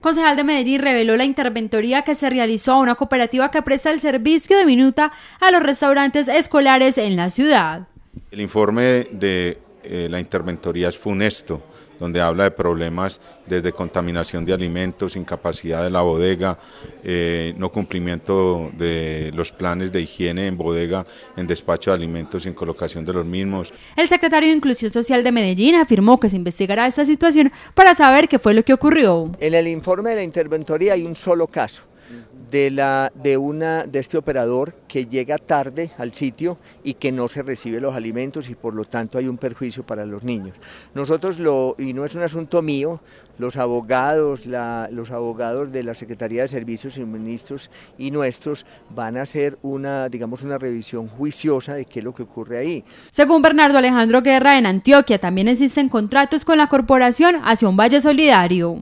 Concejal de Medellín reveló la interventoría que se realizó a una cooperativa que presta el servicio de minuta a los restaurantes escolares en la ciudad. El informe de eh, la interventoría es funesto, donde habla de problemas desde contaminación de alimentos, incapacidad de la bodega, eh, no cumplimiento de los planes de higiene en bodega, en despacho de alimentos en colocación de los mismos. El secretario de Inclusión Social de Medellín afirmó que se investigará esta situación para saber qué fue lo que ocurrió. En el informe de la interventoría hay un solo caso de, la, de, una, de este operador que llega tarde al sitio y que no se recibe los alimentos y por lo tanto hay un perjuicio para los niños. Nosotros, lo, y no es un asunto mío, los abogados, los abogados de la Secretaría de Servicios y Ministros y nuestros van a hacer una, digamos, una revisión juiciosa de qué es lo que ocurre ahí. Según Bernardo Alejandro Guerra, en Antioquia también existen contratos con la corporación hacia un valle solidario.